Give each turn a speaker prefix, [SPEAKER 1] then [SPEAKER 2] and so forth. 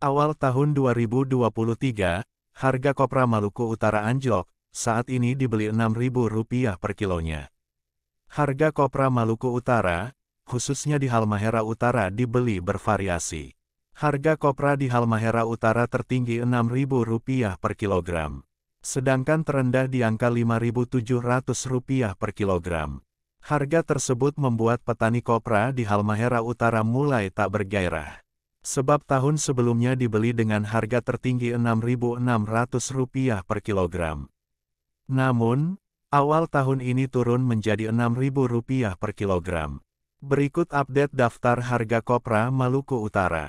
[SPEAKER 1] Awal tahun 2023, harga kopra Maluku Utara anjlok, saat ini dibeli Rp6.000 per kilonya. Harga kopra Maluku Utara, khususnya di Halmahera Utara dibeli bervariasi. Harga kopra di Halmahera Utara tertinggi Rp6.000 per kilogram. Sedangkan terendah di angka Rp5.700 per kilogram. Harga tersebut membuat petani kopra di Halmahera Utara mulai tak bergairah. Sebab tahun sebelumnya dibeli dengan harga tertinggi Rp6.600 per kilogram. Namun, awal tahun ini turun menjadi Rp6.000 per kilogram. Berikut update daftar harga kopra Maluku
[SPEAKER 2] Utara.